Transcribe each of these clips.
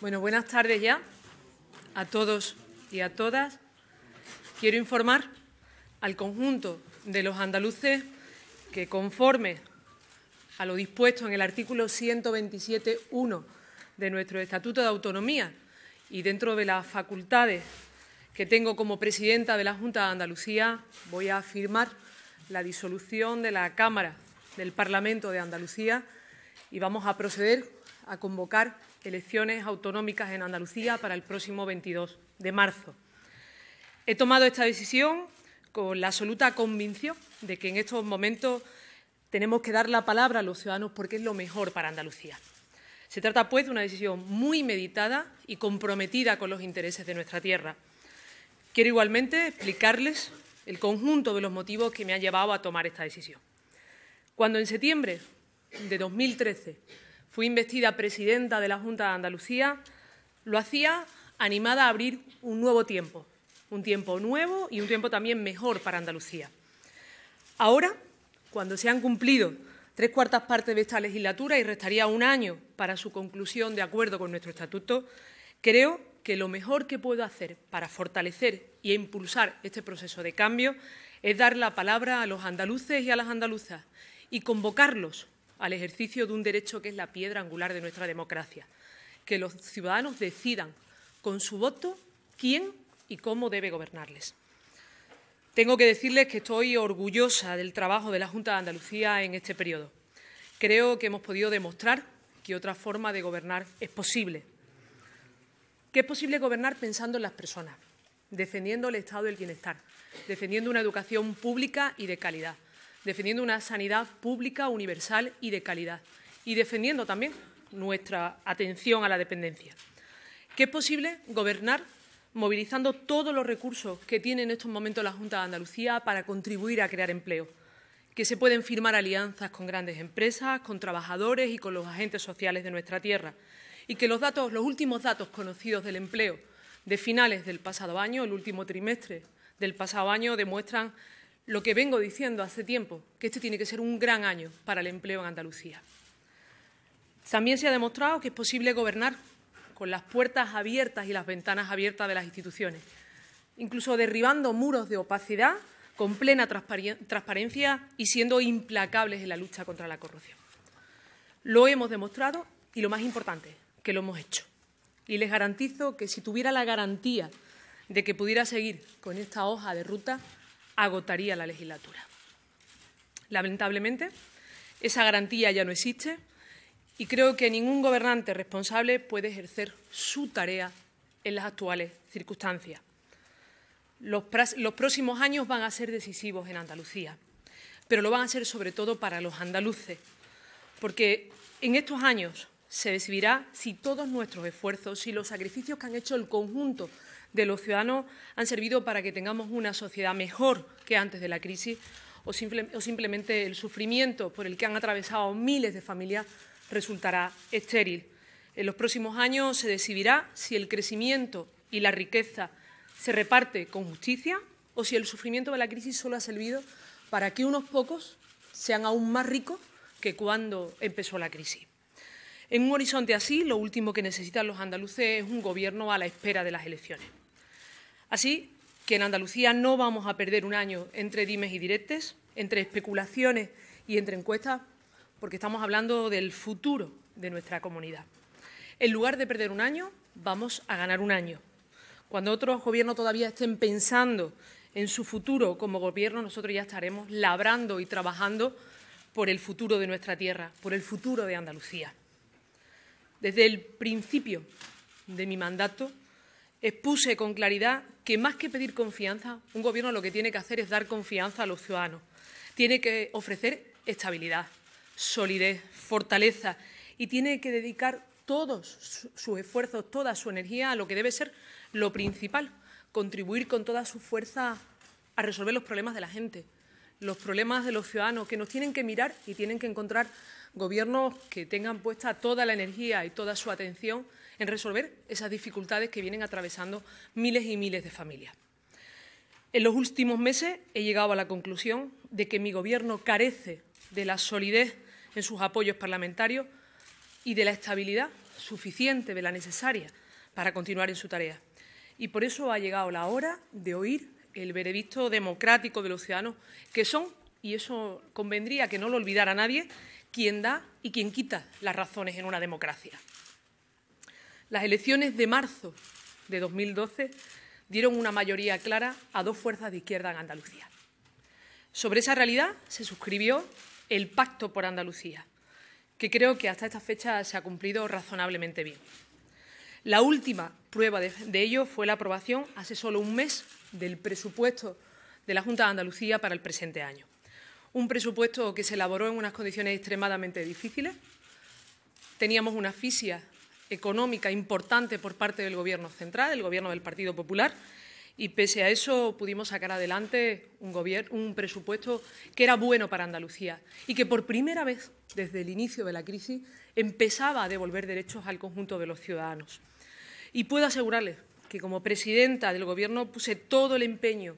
Bueno, buenas tardes ya a todos y a todas. Quiero informar al conjunto de los andaluces que conforme a lo dispuesto en el artículo 127.1 de nuestro Estatuto de Autonomía y dentro de las facultades que tengo como presidenta de la Junta de Andalucía, voy a firmar la disolución de la Cámara del Parlamento de Andalucía y vamos a proceder a convocar elecciones autonómicas en Andalucía para el próximo 22 de marzo. He tomado esta decisión con la absoluta convicción de que en estos momentos tenemos que dar la palabra a los ciudadanos porque es lo mejor para Andalucía. Se trata, pues, de una decisión muy meditada y comprometida con los intereses de nuestra tierra. Quiero igualmente explicarles el conjunto de los motivos que me han llevado a tomar esta decisión. Cuando en septiembre de 2013 fui investida presidenta de la Junta de Andalucía, lo hacía animada a abrir un nuevo tiempo, un tiempo nuevo y un tiempo también mejor para Andalucía. Ahora, cuando se han cumplido tres cuartas partes de esta legislatura y restaría un año para su conclusión de acuerdo con nuestro estatuto, creo que lo mejor que puedo hacer para fortalecer y impulsar este proceso de cambio es dar la palabra a los andaluces y a las andaluzas y convocarlos al ejercicio de un derecho que es la piedra angular de nuestra democracia, que los ciudadanos decidan con su voto quién y cómo debe gobernarles. Tengo que decirles que estoy orgullosa del trabajo de la Junta de Andalucía en este periodo. Creo que hemos podido demostrar que otra forma de gobernar es posible. Que es posible gobernar pensando en las personas, defendiendo el estado del bienestar, defendiendo una educación pública y de calidad, defendiendo una sanidad pública, universal y de calidad, y defendiendo también nuestra atención a la dependencia. Que es posible gobernar movilizando todos los recursos que tiene en estos momentos la Junta de Andalucía para contribuir a crear empleo, que se pueden firmar alianzas con grandes empresas, con trabajadores y con los agentes sociales de nuestra tierra, y que los datos, los últimos datos conocidos del empleo de finales del pasado año, el último trimestre del pasado año, demuestran lo que vengo diciendo hace tiempo, que este tiene que ser un gran año para el empleo en Andalucía. También se ha demostrado que es posible gobernar con las puertas abiertas y las ventanas abiertas de las instituciones, incluso derribando muros de opacidad con plena transparencia y siendo implacables en la lucha contra la corrupción. Lo hemos demostrado y lo más importante, que lo hemos hecho. Y les garantizo que si tuviera la garantía de que pudiera seguir con esta hoja de ruta, agotaría la legislatura. Lamentablemente, esa garantía ya no existe y creo que ningún gobernante responsable puede ejercer su tarea en las actuales circunstancias. Los, próximos años van a ser decisivos en Andalucía, pero lo van a ser sobre todo para los andaluces, porque en estos años se decidirá si todos nuestros esfuerzos, si los sacrificios que han hecho el conjunto de los ciudadanos han servido para que tengamos una sociedad mejor que antes de la crisis o, o simplemente el sufrimiento por el que han atravesado miles de familias resultará estéril. En los próximos años se decidirá si el crecimiento y la riqueza se reparte con justicia o si el sufrimiento de la crisis solo ha servido para que unos pocos sean aún más ricos que cuando empezó la crisis. En un horizonte así, lo último que necesitan los andaluces es un gobierno a la espera de las elecciones. Así que en Andalucía no vamos a perder un año entre dimes y directes, entre especulaciones y entre encuestas, porque estamos hablando del futuro de nuestra comunidad. En lugar de perder un año, vamos a ganar un año. Cuando otros gobiernos todavía estén pensando en su futuro como gobierno, nosotros ya estaremos labrando y trabajando por el futuro de nuestra tierra, por el futuro de Andalucía. Desde el principio de mi mandato expuse con claridad que más que pedir confianza, un gobierno lo que tiene que hacer es dar confianza a los ciudadanos. Tiene que ofrecer estabilidad, solidez, fortaleza y tiene que dedicar todos sus esfuerzos, toda su energía a lo que debe ser lo principal, contribuir con toda su fuerza a resolver los problemas de la gente los problemas de los ciudadanos, que nos tienen que mirar y tienen que encontrar gobiernos que tengan puesta toda la energía y toda su atención en resolver esas dificultades que vienen atravesando miles y miles de familias. En los últimos meses he llegado a la conclusión de que mi Gobierno carece de la solidez en sus apoyos parlamentarios y de la estabilidad suficiente, de la necesaria, para continuar en su tarea. Y por eso ha llegado la hora de oír el veredicto democrático de los ciudadanos, que son, y eso convendría que no lo olvidara nadie, quien da y quien quita las razones en una democracia. Las elecciones de marzo de 2012 dieron una mayoría clara a dos fuerzas de izquierda en Andalucía. Sobre esa realidad se suscribió el Pacto por Andalucía, que creo que hasta esta fecha se ha cumplido razonablemente bien. La última prueba de, ello fue la aprobación, hace solo un mes, del presupuesto de la Junta de Andalucía para el presente año. Un presupuesto que se elaboró en unas condiciones extremadamente difíciles. Teníamos una asfixia económica importante por parte del Gobierno central, el Gobierno del Partido Popular, y pese a eso pudimos sacar adelante un, presupuesto que era bueno para Andalucía y que por primera vez desde el inicio de la crisis empezaba a devolver derechos al conjunto de los ciudadanos. Y puedo asegurarles que como presidenta del Gobierno puse todo el empeño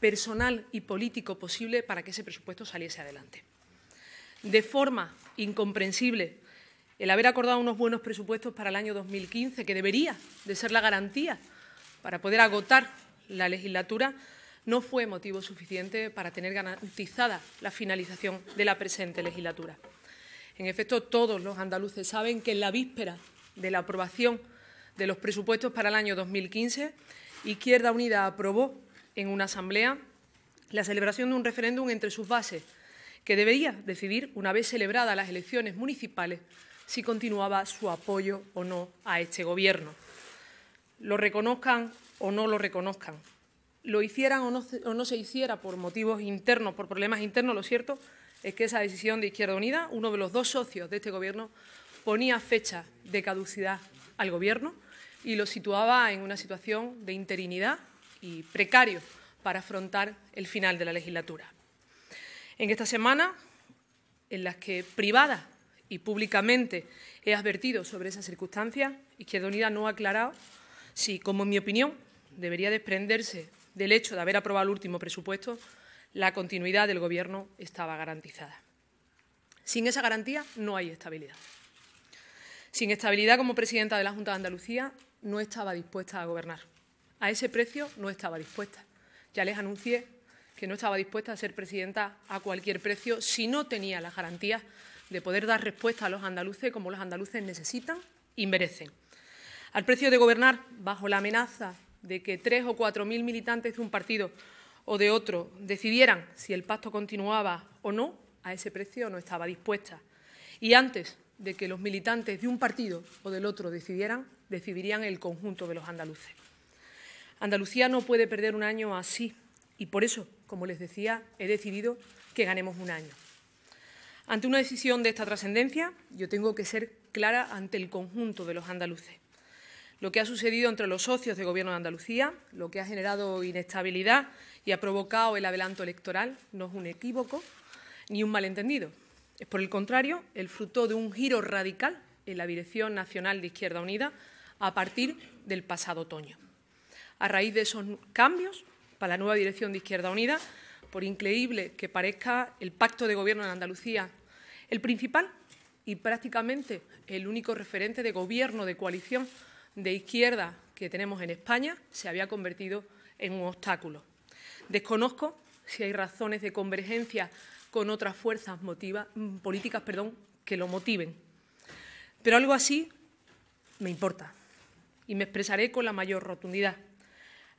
personal y político posible para que ese presupuesto saliese adelante. De forma incomprensible, el haber acordado unos buenos presupuestos para el año 2015, que debería de ser la garantía para poder agotar la legislatura, no fue motivo suficiente para tener garantizada la finalización de la presente legislatura. En efecto, todos los andaluces saben que en la víspera de la aprobación de los presupuestos para el año 2015, Izquierda Unida aprobó en una asamblea la celebración de un referéndum entre sus bases, que debería decidir, una vez celebradas las elecciones municipales, si continuaba su apoyo o no a este Gobierno. Lo reconozcan o no lo reconozcan, lo hicieran o no, o no se hiciera por motivos internos, por problemas internos, lo cierto es que esa decisión de Izquierda Unida, uno de los dos socios de este Gobierno, ponía fecha de caducidad al Gobierno y lo situaba en una situación de interinidad y precario para afrontar el final de la legislatura. En esta semana, en las que privada y públicamente he advertido sobre esas circunstancias, Izquierda Unida no ha aclarado si, como en mi opinión, debería desprenderse del hecho de haber aprobado el último presupuesto, la continuidad del Gobierno estaba garantizada. Sin esa garantía no hay estabilidad. Sin estabilidad como presidenta de la Junta de Andalucía no estaba dispuesta a gobernar. A ese precio no estaba dispuesta. Ya les anuncié que no estaba dispuesta a ser presidenta a cualquier precio si no tenía las garantías de poder dar respuesta a los andaluces como los andaluces necesitan y merecen. Al precio de gobernar bajo la amenaza de que tres o cuatro mil militantes de un partido o de otro decidieran si el pacto continuaba o no, a ese precio no estaba dispuesta. Y antes de que los militantes de un partido o del otro decidieran, recibirían el conjunto de los andaluces. Andalucía no puede perder un año así y por eso, como les decía, he decidido que ganemos un año. Ante una decisión de esta trascendencia, yo tengo que ser clara ante el conjunto de los andaluces. Lo que ha sucedido entre los socios de Gobierno de Andalucía, lo que ha generado inestabilidad y ha provocado el adelanto electoral, no es un equívoco ni un malentendido. Es, por el contrario, el fruto de un giro radical en la Dirección Nacional de Izquierda Unida a partir del pasado otoño. A raíz de esos cambios, para la nueva dirección de Izquierda Unida, por increíble que parezca, el pacto de gobierno en Andalucía, el principal y prácticamente el único referente de gobierno de coalición de izquierda que tenemos en España, se había convertido en un obstáculo. Desconozco si hay razones de convergencia con otras fuerzas políticas que lo motiven. Pero algo así me importa y me expresaré con la mayor rotundidad.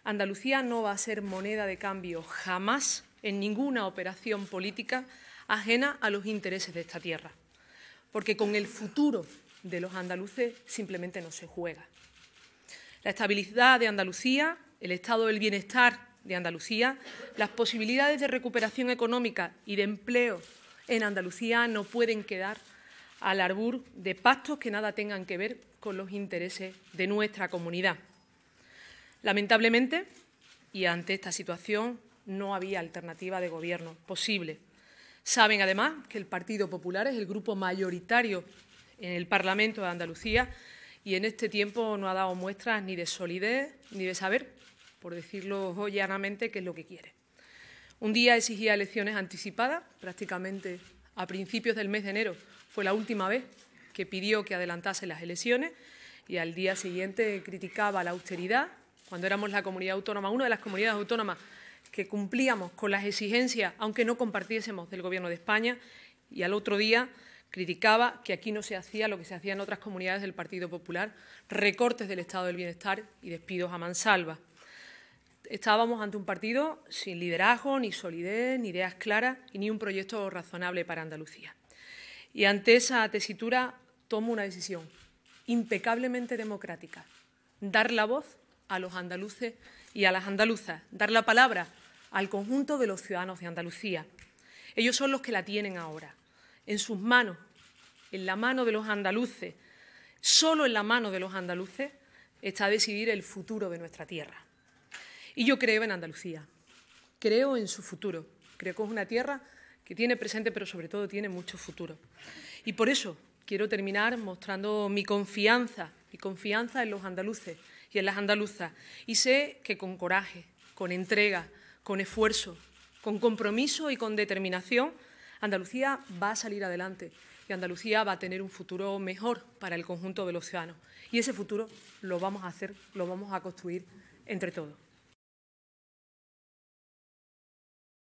Andalucía no va a ser moneda de cambio jamás en ninguna operación política ajena a los intereses de esta tierra, porque con el futuro de los andaluces simplemente no se juega. La estabilidad de Andalucía, el estado del bienestar de Andalucía, las posibilidades de recuperación económica y de empleo en Andalucía no pueden quedar al arbur de pactos que nada tengan que ver con los intereses de nuestra comunidad. Lamentablemente, y ante esta situación, no había alternativa de gobierno posible. Saben, además, que el Partido Popular es el grupo mayoritario en el Parlamento de Andalucía y en este tiempo no ha dado muestras ni de solidez ni de saber, por decirlo llanamente, qué es lo que quiere. Un día exigía elecciones anticipadas, prácticamente a principios del mes de enero fue la última vez que pidió que adelantase las elecciones y al día siguiente criticaba la austeridad. Cuando éramos la comunidad autónoma, una de las comunidades autónomas que cumplíamos con las exigencias, aunque no compartiésemos del Gobierno de España, y al otro día criticaba que aquí no se hacía lo que se hacía en otras comunidades del Partido Popular, recortes del estado del bienestar y despidos a mansalva. Estábamos ante un partido sin liderazgo, ni solidez, ni ideas claras y ni un proyecto razonable para Andalucía. Y ante esa tesitura tomó una decisión impecablemente democrática, dar la voz a los andaluces y a las andaluzas, dar la palabra al conjunto de los ciudadanos de Andalucía. Ellos son los que la tienen ahora, en sus manos, en la mano de los andaluces. Solo en la mano de los andaluces está decidir el futuro de nuestra tierra. Y yo creo en Andalucía, creo en su futuro, creo que es una tierra que tiene presente, pero sobre todo tiene mucho futuro. Y por eso quiero terminar mostrando mi confianza, y confianza en los andaluces y en las andaluzas. Y sé que con coraje, con entrega, con esfuerzo, con compromiso y con determinación, Andalucía va a salir adelante y Andalucía va a tener un futuro mejor para el conjunto de los ciudadanos. Y ese futuro lo vamos a hacer, lo vamos a construir entre todos.